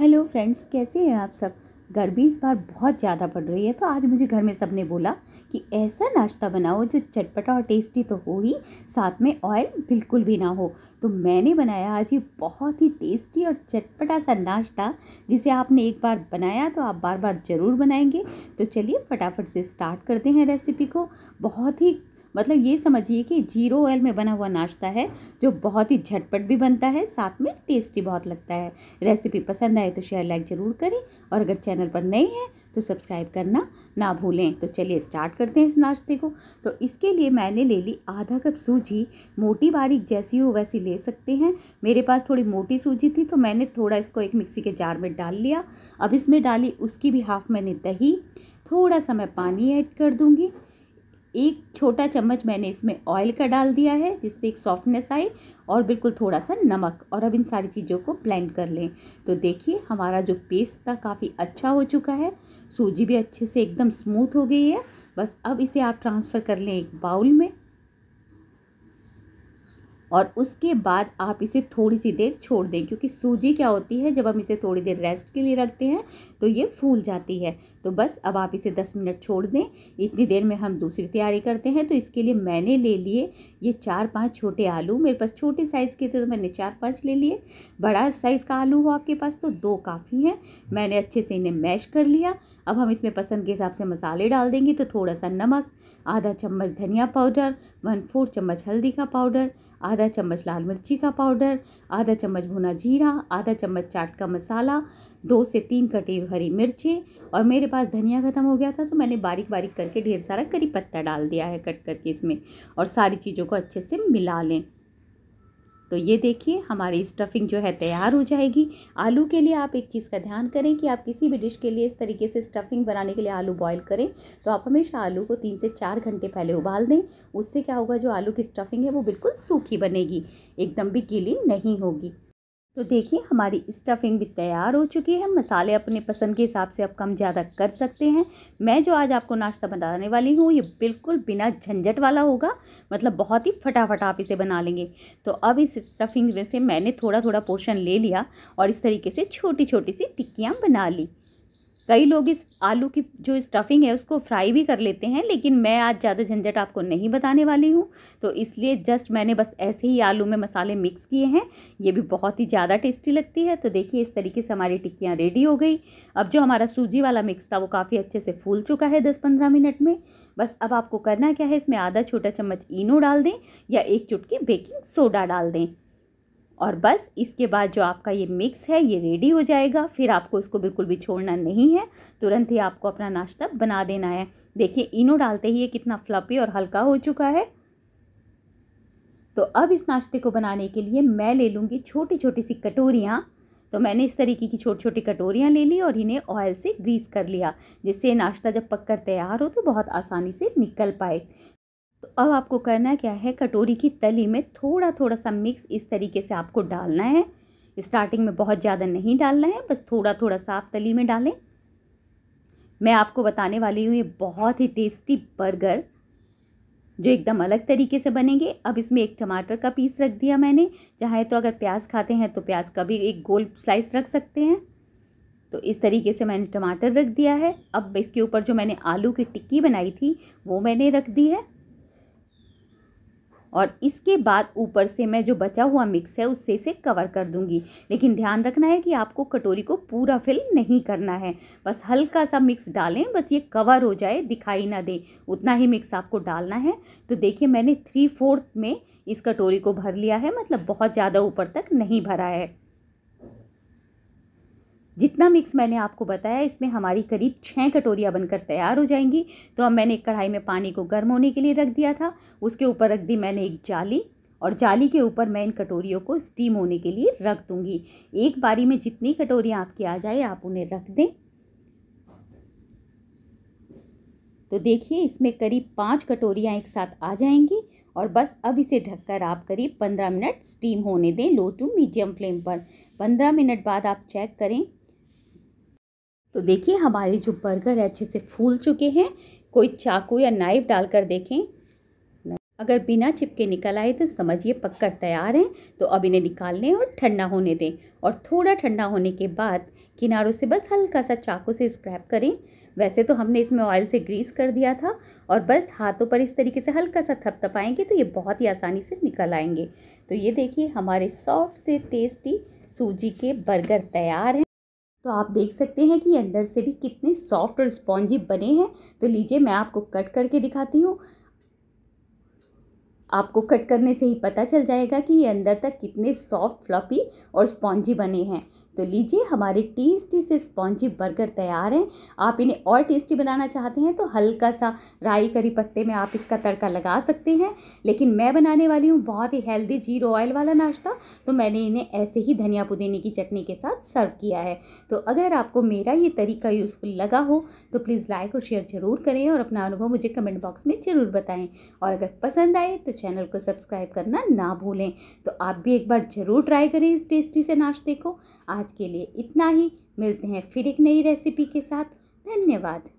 hello friends कैसे हैं आप सब गर्मी इस बार बहुत ज़्यादा पड़ रही है तो आज मुझे घर में सब ने बोला कि ऐसा नाश्ता बनाओ जो चटपटा और टेस्टी तो हो ही साथ में ऑयल बिल्कुल भी ना हो तो मैंने बनाया आज ये बहुत ही टेस्टी और चटपटा सा नाश्ता जिसे आपने एक बार बनाया तो आप बार बार ज़रूर बनाएंगे तो चलिए फटाफट से स्टार्ट करते हैं रेसिपी को बहुत ही मतलब ये समझिए कि जीरो ऑयल में बना हुआ नाश्ता है जो बहुत ही झटपट भी बनता है साथ में टेस्टी बहुत लगता है रेसिपी पसंद आए तो शेयर लाइक ज़रूर करें और अगर चैनल पर नए हैं तो सब्सक्राइब करना ना भूलें तो चलिए स्टार्ट करते हैं इस नाश्ते को तो इसके लिए मैंने ले ली आधा कप सूजी मोटी बारीक जैसी हो वैसी ले सकते हैं मेरे पास थोड़ी मोटी सूजी थी तो मैंने थोड़ा इसको एक मिक्सी के जार में डाल लिया अब इसमें डाली उसकी भी हाफ़ मैंने दही थोड़ा सा मैं पानी ऐड कर दूँगी एक छोटा चम्मच मैंने इसमें ऑयल का डाल दिया है जिससे एक सॉफ्टनेस आए और बिल्कुल थोड़ा सा नमक और अब इन सारी चीज़ों को ब्लेंड कर लें तो देखिए हमारा जो पेस्ट था काफ़ी अच्छा हो चुका है सूजी भी अच्छे से एकदम स्मूथ हो गई है बस अब इसे आप ट्रांसफ़र कर लें एक बाउल में और उसके बाद आप इसे थोड़ी सी देर छोड़ दें क्योंकि सूजी क्या होती है जब हम इसे थोड़ी देर रेस्ट के लिए रखते हैं तो ये फूल जाती है तो बस अब आप इसे दस मिनट छोड़ दें इतनी देर में हम दूसरी तैयारी करते हैं तो इसके लिए मैंने ले लिए ये चार पाँच छोटे आलू मेरे पास छोटे साइज़ के थे तो मैंने चार पाँच ले लिए बड़ा साइज़ का आलू हो आपके पास तो दो काफ़ी हैं मैंने अच्छे से इन्हें मैश कर लिया अब हम इसमें पसंद के हिसाब से मसाले डाल देंगे तो थोड़ा सा नमक आधा चम्मच धनिया पाउडर वन फोर चम्मच हल्दी का पाउडर आधा चम्मच लाल मिर्ची का पाउडर आधा चम्मच भुना जीरा आधा चम्मच चाट का मसाला दो से तीन कटी हरी मिर्चें और मेरे पास धनिया ख़त्म हो गया था तो मैंने बारीक बारीक करके ढेर सारा करी पत्ता डाल दिया है कट करके इसमें और सारी चीज़ों को अच्छे से मिला लें तो ये देखिए हमारी स्टफिंग जो है तैयार हो जाएगी आलू के लिए आप एक चीज़ का ध्यान करें कि आप किसी भी डिश के लिए इस तरीके से स्टफिंग बनाने के लिए आलू बॉईल करें तो आप हमेशा आलू को तीन से चार घंटे पहले उबाल दें उससे क्या होगा जो आलू की स्टफिंग है वो बिल्कुल सूखी बनेगी एकदम भी गीली नहीं होगी तो देखिए हमारी स्टफिंग भी तैयार हो चुकी है मसाले अपने पसंद के हिसाब से आप कम ज़्यादा कर सकते हैं मैं जो आज आपको नाश्ता बताने वाली हूँ ये बिल्कुल बिना झंझट वाला होगा मतलब बहुत ही फटाफट आप इसे बना लेंगे तो अब इस स्टफिंग में से मैंने थोड़ा थोड़ा पोर्शन ले लिया और इस तरीके से छोटी छोटी सी टिक्कियाँ बना ली कई लोग इस आलू की जो स्टफिंग है उसको फ्राई भी कर लेते हैं लेकिन मैं आज ज़्यादा झंझट आपको नहीं बताने वाली हूँ तो इसलिए जस्ट मैंने बस ऐसे ही आलू में मसाले मिक्स किए हैं ये भी बहुत ही ज़्यादा टेस्टी लगती है तो देखिए इस तरीके से हमारी टिक्कियाँ रेडी हो गई अब जो हमारा सूजी वाला मिक्स था वो काफ़ी अच्छे से फूल चुका है दस पंद्रह मिनट में बस अब आपको करना क्या है इसमें आधा छोटा चम्मच इनो डाल दें या एक चुटकी बेकिंग सोडा डाल दें और बस इसके बाद जो आपका ये मिक्स है ये रेडी हो जाएगा फिर आपको इसको बिल्कुल भी छोड़ना नहीं है तुरंत ही आपको अपना नाश्ता बना देना है देखिए इनो डालते ही ये कितना फ्लपी और हल्का हो चुका है तो अब इस नाश्ते को बनाने के लिए मैं ले लूँगी छोटी छोटी सी कटोरियाँ तो मैंने इस तरीके की छोटी छोटी कटोरियाँ ले ली और इन्हें ऑयल से ग्रीस कर लिया जिससे नाश्ता जब पककर तैयार हो तो बहुत आसानी से निकल पाए तो अब आपको करना क्या है कटोरी की तली में थोड़ा थोड़ा सा मिक्स इस तरीके से आपको डालना है स्टार्टिंग में बहुत ज़्यादा नहीं डालना है बस थोड़ा थोड़ा सा आप तली में डालें मैं आपको बताने वाली हूँ ये बहुत ही टेस्टी बर्गर जो एकदम अलग तरीके से बनेंगे अब इसमें एक टमाटर का पीस रख दिया मैंने चाहे तो अगर प्याज खाते हैं तो प्याज का भी एक गोल स्लाइस रख सकते हैं तो इस तरीके से मैंने टमाटर रख दिया है अब इसके ऊपर जो मैंने आलू की टिक्की बनाई थी वो मैंने रख दी है और इसके बाद ऊपर से मैं जो बचा हुआ मिक्स है उससे इसे कवर कर दूंगी लेकिन ध्यान रखना है कि आपको कटोरी को पूरा फिल नहीं करना है बस हल्का सा मिक्स डालें बस ये कवर हो जाए दिखाई ना दे उतना ही मिक्स आपको डालना है तो देखिए मैंने थ्री फोर्थ में इस कटोरी को भर लिया है मतलब बहुत ज़्यादा ऊपर तक नहीं भरा है जितना मिक्स मैंने आपको बताया इसमें हमारी करीब छः कटोरियाँ बनकर तैयार हो जाएंगी तो अब मैंने एक कढ़ाई में पानी को गर्म होने के लिए रख दिया था उसके ऊपर रख दी मैंने एक जाली और जाली के ऊपर मैं इन कटोरियों को स्टीम होने के लिए रख दूँगी एक बारी में जितनी कटोरियाँ आपकी आ जाए आप उन्हें रख दें तो देखिए इसमें करीब पाँच कटोरियाँ एक साथ आ जाएंगी और बस अब इसे ढककर आप करीब पंद्रह मिनट स्टीम होने दें लो टू मीडियम फ्लेम पर पंद्रह मिनट बाद आप चेक करें तो देखिए हमारे जो बर्गर है अच्छे से फूल चुके हैं कोई चाकू या नाइफ डालकर देखें अगर बिना चिपके निकल आए तो समझिए पककर तैयार हैं तो अब इन्हें निकाल लें और ठंडा होने दें और थोड़ा ठंडा होने के बाद किनारों से बस हल्का सा चाकू से स्क्रैप करें वैसे तो हमने इसमें ऑयल से ग्रीस कर दिया था और बस हाथों पर इस तरीके से हल्का सा थपथपाएंगे तो ये बहुत ही आसानी से निकल आएंगे तो ये देखिए हमारे सॉफ्ट से टेस्टी सूजी के बर्गर तैयार हैं तो आप देख सकते हैं कि अंदर से भी कितने सॉफ्ट और स्पॉन्जी बने हैं तो लीजिए मैं आपको कट करके दिखाती हूँ आपको कट करने से ही पता चल जाएगा कि ये अंदर तक कितने सॉफ्ट फ्लॉपी और स्पॉन्जी बने हैं तो लीजिए हमारे टेस्टी से स्पॉन्जी बर्गर तैयार हैं आप इन्हें और टेस्टी बनाना चाहते हैं तो हल्का सा राई करी पत्ते में आप इसका तड़का लगा सकते हैं लेकिन मैं बनाने वाली हूँ बहुत ही हेल्दी जीरो ऑयल वाला नाश्ता तो मैंने इन्हें ऐसे ही धनिया पुदीने की चटनी के साथ सर्व किया है तो अगर आपको मेरा ये तरीका यूज़फुल लगा हो तो प्लीज़ लाइक और शेयर ज़रूर करें और अपना अनुभव मुझे कमेंट बॉक्स में ज़रूर बताएँ और अगर पसंद आए तो चैनल को सब्सक्राइब करना ना भूलें तो आप भी एक बार ज़रूर ट्राई करें इस टेस्टी से नाश्ते को आज आज के लिए इतना ही मिलते हैं फिर एक नई रेसिपी के साथ धन्यवाद